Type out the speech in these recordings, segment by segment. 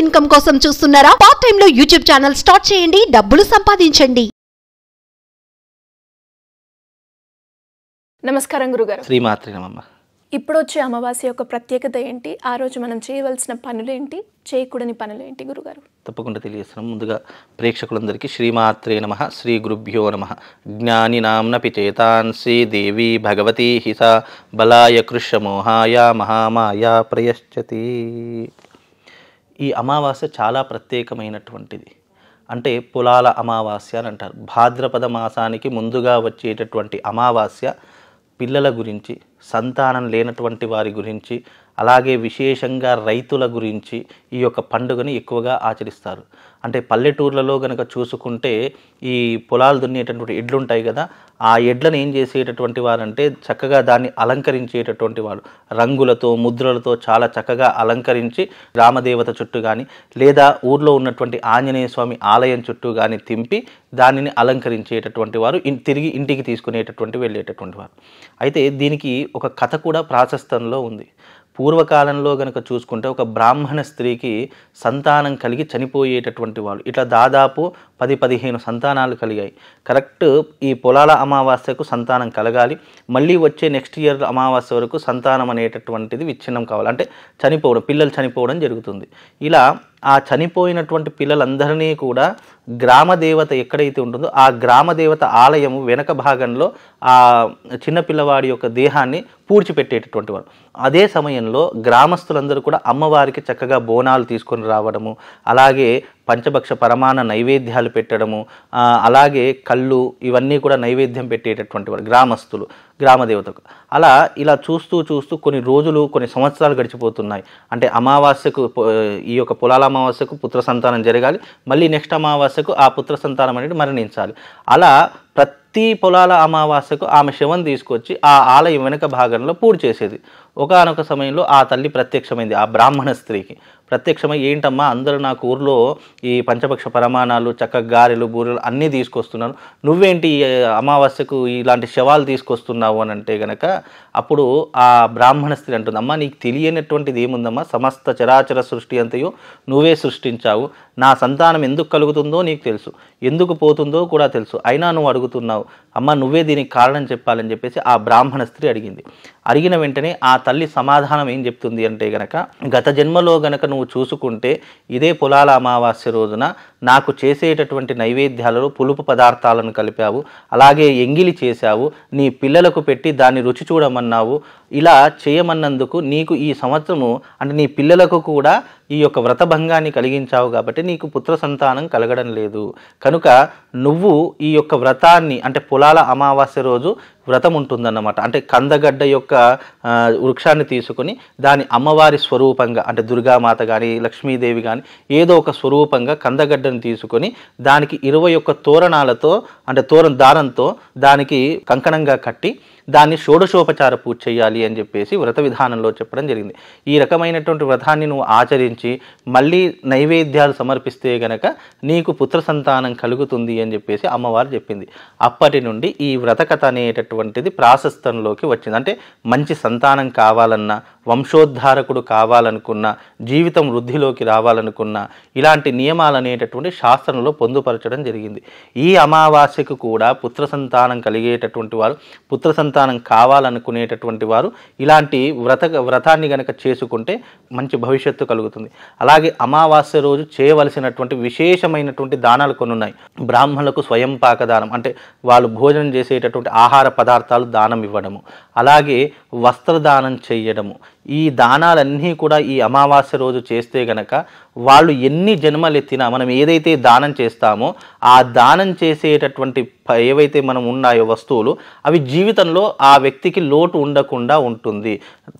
income కోసం చూస్తున్నారా part time లో యూట్యూబ్ ఛానల్ స్టార్ట్ చేయండి డబ్బులు సంపాదించండి నమస్కారం గురుగారు శ్రీమాత్రి నమమ్మ ఇప్పుడు వచ్చే అమావాస్య యొక్క ప్రత్యేకత ఏంటి ఆ రోజు మనం చేయవలసిన పనులు ఏంటి చేయకూడని పనులు ఏంటి గురుగారు తప్పకుండా తెలియజేస్తున్నాం ముందుగా ప్రేక్షకులందరికీ శ్రీమాత్రే నమ శ్రీ గురుభ్యో నమ జ్ఞాని నాంన పితేతాన్సి దేవి భగవతి హిస బలాయ కృష్ణ మోహాయ మహామాయ ప్రయశ్చతి ఈ అమావాస్య చాలా ప్రత్యేకమైనటువంటిది అంటే పొలాల అమావాస్య అని అంటారు భాద్రపద మాసానికి ముందుగా వచ్చేటటువంటి అమావాస్య పిల్లల గురించి సంతానం లేనటువంటి వారి గురించి అలాగే విశేషంగా రైతుల గురించి ఈ యొక్క పండుగని ఎక్కువగా ఆచరిస్తారు అంటే పల్లెటూర్లలో కనుక చూసుకుంటే ఈ పొలాలు దున్నేటటువంటి ఎడ్లు ఉంటాయి కదా ఆ ఎడ్లను ఏం చేసేటటువంటి వారంటే చక్కగా దాన్ని అలంకరించేటటువంటి వారు రంగులతో ముద్రలతో చాలా చక్కగా అలంకరించి రామదేవత చుట్టూ కానీ లేదా ఊర్లో ఉన్నటువంటి ఆంజనేయ స్వామి ఆలయం చుట్టూ కానీ తింపి దానిని అలంకరించేటటువంటి వారు తిరిగి ఇంటికి తీసుకునేటటువంటి వెళ్ళేటటువంటి వారు అయితే దీనికి ఒక కథ కూడా ప్రాశస్తంలో ఉంది పూర్వకాలంలో గనక చూసుకుంటే ఒక బ్రాహ్మణ స్త్రీకి సంతానం కలిగి చనిపోయేటటువంటి వాళ్ళు ఇట్లా దాదాపు పది పదిహేను సంతానాలు కలిగాయి కరెక్ట్ ఈ పొలాల అమావాస్యకు సంతానం కలగాలి మళ్ళీ వచ్చే నెక్స్ట్ ఇయర్ అమావాస్య వరకు సంతానం అనేటటువంటిది విచ్ఛిన్నం కావాలి అంటే చనిపోవడం పిల్లలు చనిపోవడం జరుగుతుంది ఇలా ఆ చనిపోయినటువంటి పిల్లలందరినీ కూడా గ్రామ దేవత ఎక్కడైతే ఉంటుందో ఆ గ్రామ దేవత ఆలయము వెనక భాగంలో ఆ చిన్నపిల్లవాడి యొక్క దేహాన్ని పూడ్చిపెట్టేటటువంటి వారు అదే సమయంలో గ్రామస్తులందరూ కూడా అమ్మవారికి చక్కగా బోనాలు తీసుకొని రావడము అలాగే పంచభక్ష పరమాన నైవేద్యాలు పెట్టడము అలాగే కళ్ళు ఇవన్నీ కూడా నైవేద్యం పెట్టేటటువంటి వారు గ్రామస్తులు గ్రామదేవతకు అలా ఇలా చూస్తూ చూస్తూ కొన్ని రోజులు కొన్ని సంవత్సరాలు గడిచిపోతున్నాయి అంటే అమావాస్యకు ఈ యొక్క పొలాల అమావాస్యకు పుత్ర సంతానం జరగాలి మళ్ళీ నెక్స్ట్ అమావాస్యకు ఆ పుత్ర సంతానం అనేది మరణించాలి అలా ప్రతి పొలాల అమావాస్యకు ఆమె శవం తీసుకొచ్చి ఆ ఆలయం వెనుక భాగంలో పూర్తి చేసేది ఒకనొక సమయంలో ఆ తల్లి ప్రత్యక్షమైంది ఆ బ్రాహ్మణ స్త్రీకి ప్రత్యక్షమై ఏంటమ్మా అందరూ నాకు ఊర్లో ఈ పంచపక్ష ప్రమాణాలు చక్క గారెలు బూరెలు అన్నీ తీసుకొస్తున్నాను నువ్వేంటి అమావాస్యకు ఇలాంటి శవాలు తీసుకొస్తున్నావు అని అంటే గనక అప్పుడు ఆ బ్రాహ్మణ స్త్రీ అంటుంది అమ్మా నీకు తెలియనటువంటిది ఏముందమ్మా సమస్త చరాచర సృష్టి అంతయో నువ్వే సృష్టించావు నా సంతానం ఎందుకు కలుగుతుందో నీకు తెలుసు ఎందుకు పోతుందో కూడా తెలుసు అయినా నువ్వు అడుగుతున్నావు అమ్మ నువ్వే దీనికి కారణం చెప్పాలని చెప్పేసి ఆ బ్రాహ్మణ స్త్రీ అడిగింది అడిగిన వెంటనే ఆ తల్లి సమాధానం ఏం చెప్తుంది అంటే గనక గత జన్మలో గనక నువ్వు చూసుకుంటే ఇదే పొలాల అమావాస్య రోజున నాకు చేసేటటువంటి నైవేద్యాలలో పులుపు పదార్థాలను కలిపావు అలాగే ఎంగిలి చేశావు నీ పిల్లలకు పెట్టి దాన్ని రుచి చూడమన్నావు ఇలా చేయమన్నందుకు నీకు ఈ సంవత్సరము అంటే నీ పిల్లలకు కూడా ఈ యొక్క వ్రతభంగాన్ని కలిగించావు కాబట్టి నీకు పుత్ర సంతానం కలగడం లేదు కనుక నువ్వు ఈ యొక్క వ్రతాన్ని అంటే పొలాల అమావాస్య రోజు వ్రతం ఉంటుందన్నమాట అంటే కందగడ్డ యొక్క వృక్షాన్ని తీసుకుని దాని అమ్మవారి స్వరూపంగా అంటే దుర్గామాత కానీ లక్ష్మీదేవి కానీ ఏదో ఒక స్వరూపంగా కందగడ్డ కట్టెను తీసుకొని దానికి ఇరవై ఒక్క తోరణాలతో అంటే తోరణ దారంతో దానికి కంకణంగా కట్టి దాన్ని షోడశోపచార పూజ చేయాలి అని చెప్పేసి వ్రత విధానంలో చెప్పడం జరిగింది ఈ రకమైనటువంటి వ్రతాన్ని నువ్వు ఆచరించి మళ్ళీ నైవేద్యాలు సమర్పిస్తే గనక నీకు పుత్ర సంతానం కలుగుతుంది అని చెప్పేసి అమ్మవారు చెప్పింది అప్పటి నుండి ఈ వ్రత కథ అనేటటువంటిది ప్రాశస్తంలోకి వచ్చింది అంటే మంచి సంతానం కావాలన్నా వంశోద్ధారకుడు కావాలనుకున్న జీవితం వృద్ధిలోకి రావాలనుకున్న ఇలాంటి నియమాలు అనేటటువంటి శాస్త్రంలో పొందుపరచడం జరిగింది ఈ అమావాస్యకు కూడా పుత్ర సంతానం కలిగేటటువంటి వారు పుత్ర సంతానం కావాలనుకునేటటువంటి వారు ఇలాంటి వ్రత వ్రతాన్ని గనక చేసుకుంటే మంచి భవిష్యత్తు కలుగుతుంది అలాగే అమావాస్య రోజు చేయవలసినటువంటి విశేషమైనటువంటి దానాలు కొన్ని ఉన్నాయి బ్రాహ్మణులకు స్వయం పాక దానం అంటే వాళ్ళు భోజనం చేసేటటువంటి ఆహార పదార్థాలు దానం ఇవ్వడము అలాగే వస్త్రదానం చేయడము ఈ దానాలన్నీ కూడా ఈ అమావాస్య రోజు చేస్తే గనక వాళ్ళు ఎన్ని జన్మలు ఎత్తినా మనం ఏదైతే దానం చేస్తామో ఆ దానం చేసేటటువంటి ఏవైతే మనం ఉన్నాయో వస్తువులు అవి జీవితంలో ఆ వ్యక్తికి లోటు ఉండకుండా ఉంటుంది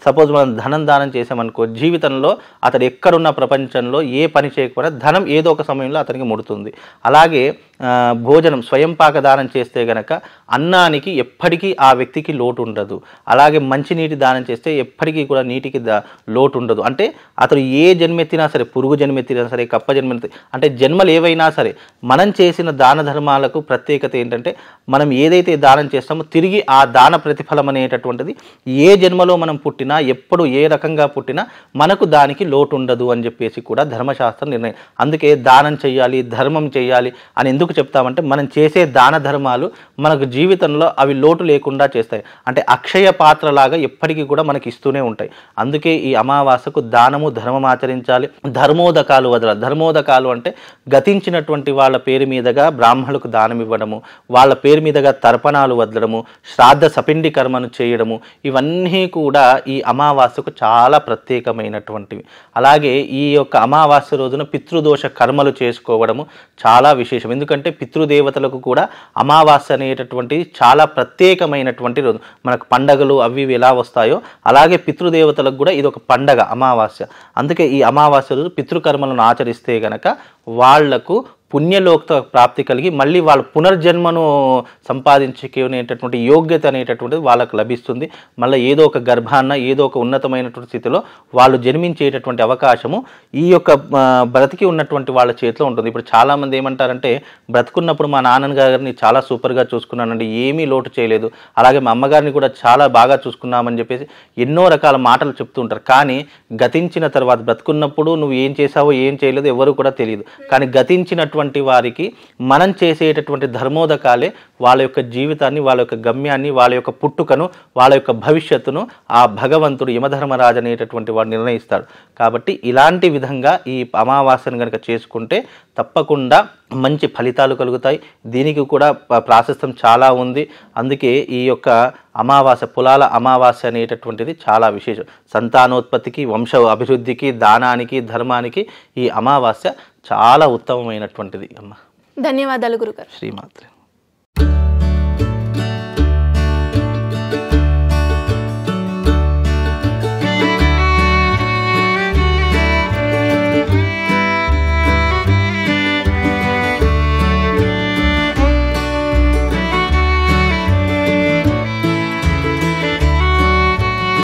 సపోజ్ మనం ధనం దానం చేసామనుకో జీవితంలో అతడు ఎక్కడున్న ప్రపంచంలో ఏ పని చేయకపోయినా ధనం ఏదో ఒక సమయంలో అతనికి ముడుతుంది అలాగే భోజనం పాక దానం చేస్తే గనక అన్నానికి ఎప్పటికీ ఆ వ్యక్తికి లోటు ఉండదు అలాగే మంచినీటి దానం చేస్తే ఎప్పటికీ కూడా నీటికి దా లోటు ఉండదు అంటే అతను ఏ జన్మెత్తినా సరే పురుగు జన్మెత్తినా సరే కప్ప జన్మెత్తి అంటే జన్మలు ఏవైనా సరే మనం చేసిన దాన ధర్మాలకు ప్రత్యేకత ఏంటంటే ఏంటంటే మనం ఏదైతే దానం చేస్తామో తిరిగి ఆ దాన ప్రతిఫలం అనేటటువంటిది ఏ జన్మలో మనం పుట్టినా ఎప్పుడు ఏ రకంగా పుట్టినా మనకు దానికి లోటు ఉండదు అని చెప్పేసి కూడా ధర్మశాస్త్రం నిర్ణయం అందుకే దానం చేయాలి ధర్మం చేయాలి అని ఎందుకు చెప్తామంటే మనం చేసే దాన ధర్మాలు మనకు జీవితంలో అవి లోటు లేకుండా చేస్తాయి అంటే అక్షయ పాత్రలాగా ఎప్పటికీ కూడా మనకి ఇస్తూనే ఉంటాయి అందుకే ఈ అమావాసకు దానము ధర్మం ఆచరించాలి ధర్మోదకాలు వదల ధర్మోదకాలు అంటే గతించినటువంటి వాళ్ళ పేరు మీదుగా బ్రాహ్మణులకు దానం ఇవ్వడము వాళ్ళ పేరు మీదుగా తర్పణాలు వదలడము శ్రాద్ధ సపిండి కర్మను చేయడము ఇవన్నీ కూడా ఈ అమావాస్యకు చాలా ప్రత్యేకమైనటువంటివి అలాగే ఈ యొక్క అమావాస్య రోజున పితృదోష కర్మలు చేసుకోవడము చాలా విశేషం ఎందుకంటే పితృదేవతలకు కూడా అమావాస్య అనేటటువంటిది చాలా ప్రత్యేకమైనటువంటి రోజు మనకు పండగలు అవి ఇవి ఎలా వస్తాయో అలాగే పితృదేవతలకు కూడా ఇది ఒక పండగ అమావాస్య అందుకే ఈ అమావాస్య రోజు పితృకర్మలను ఆచరిస్తే గనక వాళ్లకు పుణ్యలోక ప్రాప్తి కలిగి మళ్ళీ వాళ్ళ పునర్జన్మను సంపాదించుకునేటటువంటి యోగ్యత అనేటటువంటిది వాళ్ళకు లభిస్తుంది మళ్ళీ ఏదో ఒక గర్భాన్న ఏదో ఒక ఉన్నతమైనటువంటి స్థితిలో వాళ్ళు జన్మించేటటువంటి అవకాశము ఈ యొక్క బ్రతికి ఉన్నటువంటి వాళ్ళ చేతిలో ఉంటుంది ఇప్పుడు చాలామంది ఏమంటారంటే బ్రతుకున్నప్పుడు మా నాన్న గారిని చాలా సూపర్గా చూసుకున్నానండి ఏమీ లోటు చేయలేదు అలాగే మా అమ్మగారిని కూడా చాలా బాగా చూసుకున్నామని చెప్పేసి ఎన్నో రకాల మాటలు చెప్తూ ఉంటారు కానీ గతించిన తర్వాత బ్రతుకున్నప్పుడు నువ్వు ఏం చేసావో ఏం చేయలేదు ఎవరు కూడా తెలియదు కానీ గతించినటువంటి ఉన్నటువంటి వారికి మనం చేసేటటువంటి ధర్మోదకాలే వాళ్ళ యొక్క జీవితాన్ని వాళ్ళ యొక్క గమ్యాన్ని వాళ్ళ యొక్క పుట్టుకను వాళ్ళ యొక్క భవిష్యత్తును ఆ భగవంతుడు యమధర్మరాజు అనేటటువంటి వాడు నిర్ణయిస్తాడు కాబట్టి ఇలాంటి విధంగా ఈ అమావాస్యను కనుక చేసుకుంటే తప్పకుండా మంచి ఫలితాలు కలుగుతాయి దీనికి కూడా ప్రాశస్తం చాలా ఉంది అందుకే ఈ యొక్క అమావాస్య పులాల అమావాస్య అనేటటువంటిది చాలా విశేషం సంతానోత్పత్తికి వంశ అభివృద్ధికి దానానికి ధర్మానికి ఈ అమావాస్య చాలా ఉత్తమమైనటువంటిది అమ్మ ధన్యవాదాలు గురుగారు శ్రీమాత్రి